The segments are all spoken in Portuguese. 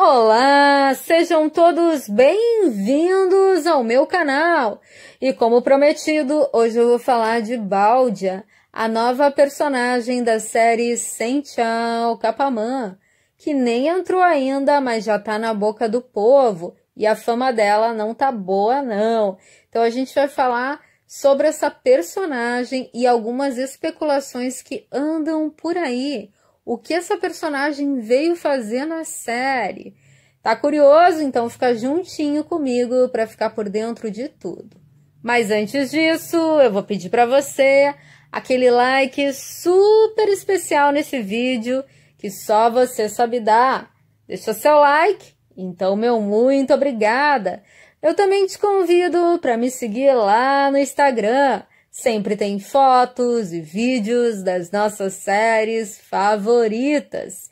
Olá, sejam todos bem-vindos ao meu canal. E como prometido, hoje eu vou falar de Baldia, a nova personagem da série Sem Tchau Capamã, que nem entrou ainda, mas já tá na boca do povo e a fama dela não tá boa não. Então a gente vai falar sobre essa personagem e algumas especulações que andam por aí o que essa personagem veio fazer na série. Tá curioso? Então fica juntinho comigo para ficar por dentro de tudo. Mas antes disso, eu vou pedir para você aquele like super especial nesse vídeo que só você sabe dar. Deixa seu like, então meu muito obrigada. Eu também te convido para me seguir lá no Instagram, Sempre tem fotos e vídeos das nossas séries favoritas.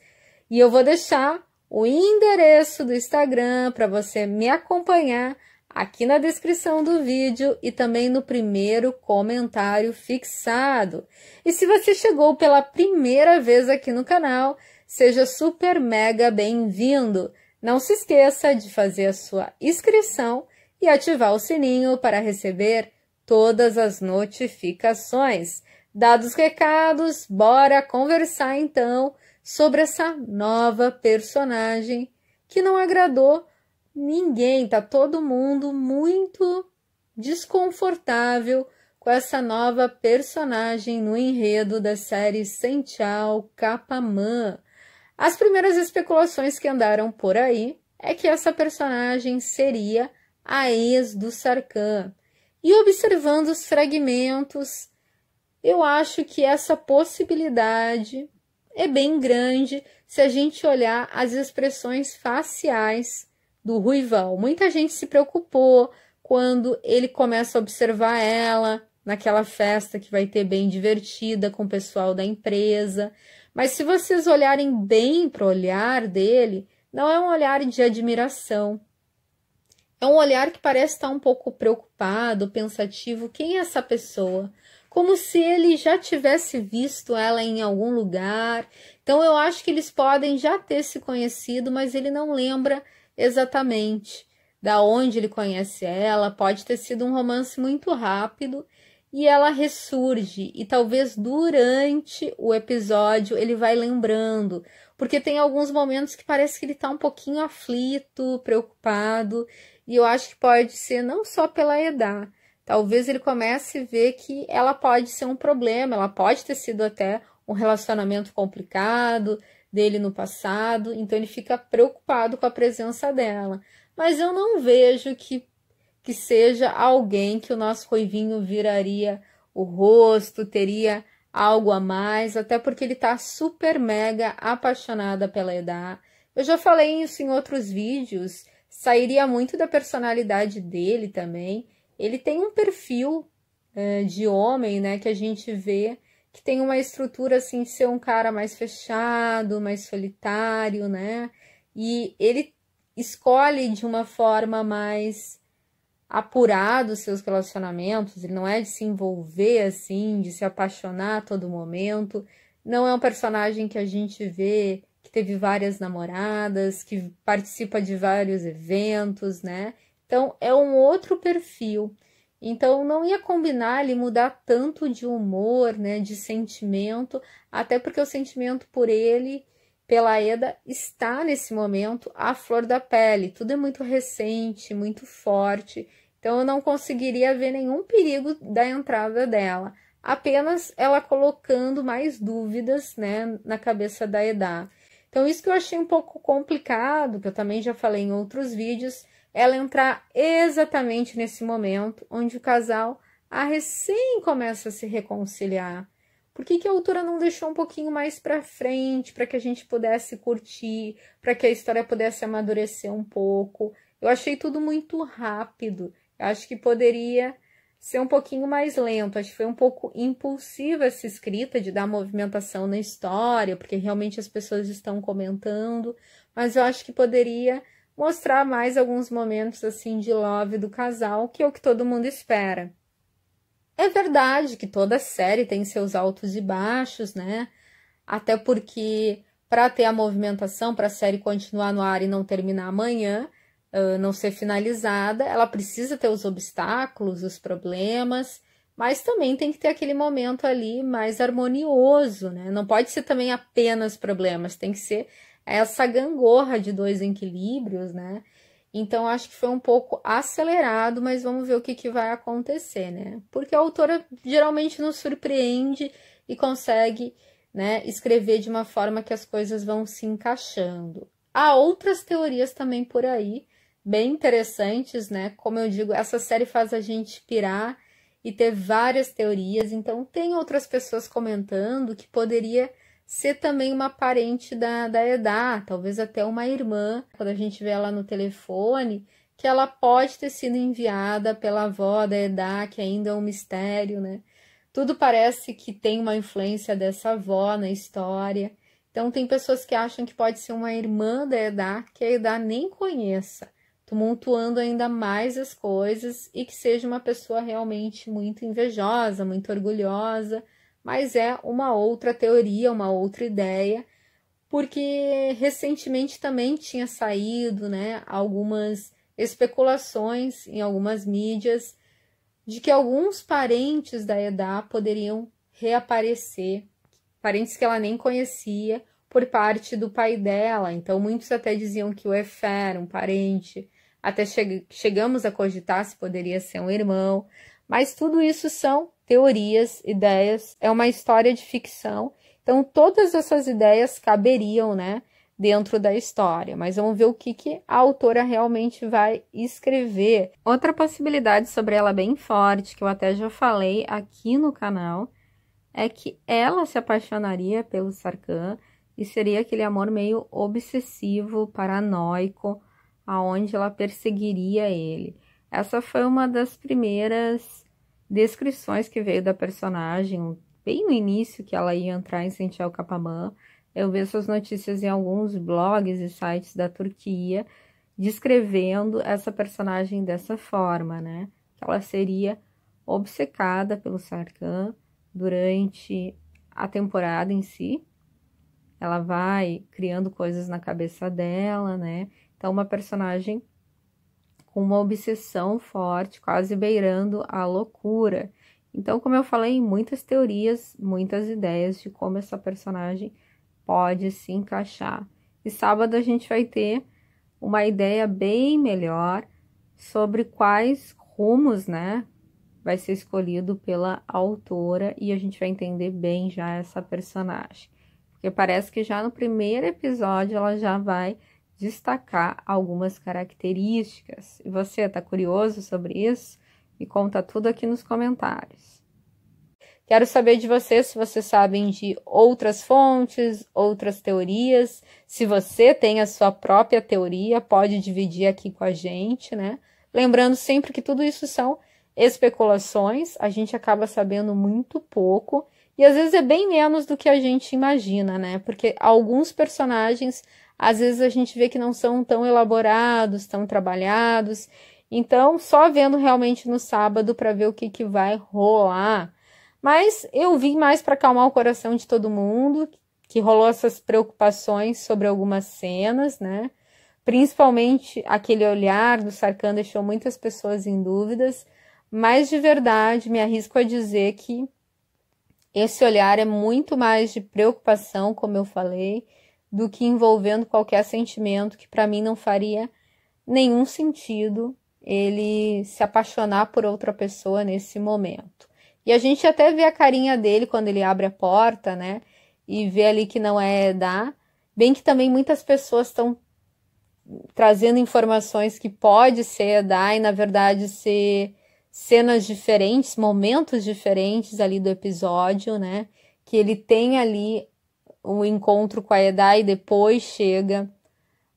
E eu vou deixar o endereço do Instagram para você me acompanhar aqui na descrição do vídeo e também no primeiro comentário fixado. E se você chegou pela primeira vez aqui no canal, seja super mega bem-vindo. Não se esqueça de fazer a sua inscrição e ativar o sininho para receber todas as notificações. Dados recados, bora conversar então sobre essa nova personagem que não agradou ninguém, tá todo mundo muito desconfortável com essa nova personagem no enredo da série Sential Capamã. As primeiras especulações que andaram por aí é que essa personagem seria a ex do Sarkhan. E observando os fragmentos, eu acho que essa possibilidade é bem grande se a gente olhar as expressões faciais do Ruival. Muita gente se preocupou quando ele começa a observar ela naquela festa que vai ter bem divertida com o pessoal da empresa. Mas se vocês olharem bem para o olhar dele, não é um olhar de admiração, é um olhar que parece estar um pouco preocupado, pensativo. Quem é essa pessoa? Como se ele já tivesse visto ela em algum lugar. Então eu acho que eles podem já ter se conhecido, mas ele não lembra exatamente da onde ele conhece ela. Pode ter sido um romance muito rápido e ela ressurge e talvez durante o episódio ele vai lembrando, porque tem alguns momentos que parece que ele está um pouquinho aflito, preocupado e eu acho que pode ser não só pela edad, talvez ele comece a ver que ela pode ser um problema, ela pode ter sido até um relacionamento complicado dele no passado, então ele fica preocupado com a presença dela. Mas eu não vejo que, que seja alguém que o nosso coivinho viraria o rosto, teria algo a mais, até porque ele tá super mega apaixonada pela Edá. Eu já falei isso em outros vídeos, sairia muito da personalidade dele também. Ele tem um perfil é, de homem, né, que a gente vê que tem uma estrutura assim de ser um cara mais fechado, mais solitário, né? E ele escolhe de uma forma mais apurada os seus relacionamentos, ele não é de se envolver assim, de se apaixonar a todo momento. Não é um personagem que a gente vê que teve várias namoradas, que participa de vários eventos, né? Então é um outro perfil. Então não ia combinar ele mudar tanto de humor, né, de sentimento, até porque o sentimento por ele, pela Eda, está nesse momento à flor da pele. Tudo é muito recente, muito forte. Então eu não conseguiria ver nenhum perigo da entrada dela. Apenas ela colocando mais dúvidas, né, na cabeça da Eda. Então, isso que eu achei um pouco complicado, que eu também já falei em outros vídeos, é ela entrar exatamente nesse momento onde o casal a recém começa a se reconciliar. Por que, que a autora não deixou um pouquinho mais para frente, para que a gente pudesse curtir, para que a história pudesse amadurecer um pouco? Eu achei tudo muito rápido. Eu acho que poderia ser um pouquinho mais lento. Acho que foi um pouco impulsiva essa escrita de dar movimentação na história, porque realmente as pessoas estão comentando, mas eu acho que poderia mostrar mais alguns momentos assim de love do casal, que é o que todo mundo espera. É verdade que toda série tem seus altos e baixos, né? Até porque para ter a movimentação, para a série continuar no ar e não terminar amanhã, não ser finalizada, ela precisa ter os obstáculos, os problemas, mas também tem que ter aquele momento ali mais harmonioso, né? Não pode ser também apenas problemas, tem que ser essa gangorra de dois equilíbrios, né? Então, acho que foi um pouco acelerado, mas vamos ver o que, que vai acontecer, né? Porque a autora geralmente nos surpreende e consegue né, escrever de uma forma que as coisas vão se encaixando. Há outras teorias também por aí, bem interessantes, né? Como eu digo, essa série faz a gente pirar e ter várias teorias, então tem outras pessoas comentando que poderia ser também uma parente da, da Edá, talvez até uma irmã, quando a gente vê ela no telefone, que ela pode ter sido enviada pela avó da Edá, que ainda é um mistério, né? Tudo parece que tem uma influência dessa avó na história. Então, tem pessoas que acham que pode ser uma irmã da Edá, que a Edá nem conheça tumultuando ainda mais as coisas e que seja uma pessoa realmente muito invejosa, muito orgulhosa, mas é uma outra teoria, uma outra ideia, porque recentemente também tinha saído, né, algumas especulações em algumas mídias de que alguns parentes da Edá poderiam reaparecer, parentes que ela nem conhecia, por parte do pai dela. Então, muitos até diziam que o Efer, um parente até che chegamos a cogitar se poderia ser um irmão, mas tudo isso são teorias, ideias, é uma história de ficção. Então, todas essas ideias caberiam, né, dentro da história, mas vamos ver o que, que a autora realmente vai escrever. Outra possibilidade sobre ela bem forte, que eu até já falei aqui no canal, é que ela se apaixonaria pelo Sarkhan e seria aquele amor meio obsessivo, paranoico, aonde ela perseguiria ele. Essa foi uma das primeiras descrições que veio da personagem, bem no início que ela ia entrar em Sentiel Capamã. Eu vi essas notícias em alguns blogs e sites da Turquia descrevendo essa personagem dessa forma, né? Que ela seria obcecada pelo Sarkhan durante a temporada em si, ela vai criando coisas na cabeça dela, né? Então, uma personagem com uma obsessão forte, quase beirando a loucura. Então, como eu falei, muitas teorias, muitas ideias de como essa personagem pode se encaixar. E sábado a gente vai ter uma ideia bem melhor sobre quais rumos, né, vai ser escolhido pela autora e a gente vai entender bem já essa personagem. Porque parece que já no primeiro episódio ela já vai destacar algumas características. E você tá curioso sobre isso? Me conta tudo aqui nos comentários. Quero saber de vocês se vocês sabem de outras fontes, outras teorias. Se você tem a sua própria teoria, pode dividir aqui com a gente, né? Lembrando sempre que tudo isso são especulações, a gente acaba sabendo muito pouco e às vezes é bem menos do que a gente imagina, né? Porque alguns personagens, às vezes a gente vê que não são tão elaborados, tão trabalhados. Então, só vendo realmente no sábado para ver o que, que vai rolar. Mas eu vim mais para acalmar o coração de todo mundo, que rolou essas preocupações sobre algumas cenas, né? Principalmente aquele olhar do Sarkan deixou muitas pessoas em dúvidas, mas de verdade me arrisco a dizer que esse olhar é muito mais de preocupação, como eu falei, do que envolvendo qualquer sentimento que para mim não faria nenhum sentido ele se apaixonar por outra pessoa nesse momento. E a gente até vê a carinha dele quando ele abre a porta, né? E vê ali que não é dar. Bem que também muitas pessoas estão trazendo informações que pode ser dar e na verdade ser cenas diferentes, momentos diferentes ali do episódio, né? Que ele tem ali o encontro com a Edai e depois chega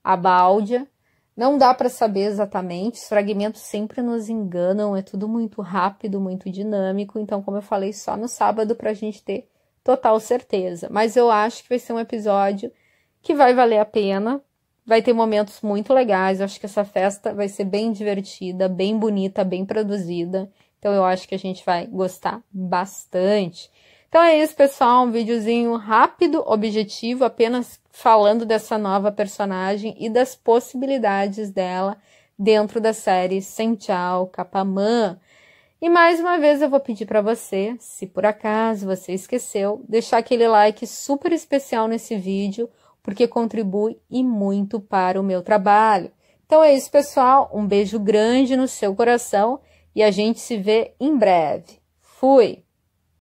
a Baldia. Não dá para saber exatamente, os fragmentos sempre nos enganam, é tudo muito rápido, muito dinâmico. Então, como eu falei, só no sábado para a gente ter total certeza. Mas eu acho que vai ser um episódio que vai valer a pena, Vai ter momentos muito legais. Eu acho que essa festa vai ser bem divertida, bem bonita, bem produzida. Então eu acho que a gente vai gostar bastante. Então é isso, pessoal. Um videozinho rápido, objetivo, apenas falando dessa nova personagem e das possibilidades dela dentro da série Sem Tchau, Capamã. E mais uma vez eu vou pedir para você, se por acaso você esqueceu, deixar aquele like super especial nesse vídeo, porque contribui e muito para o meu trabalho. Então é isso, pessoal. Um beijo grande no seu coração e a gente se vê em breve. Fui!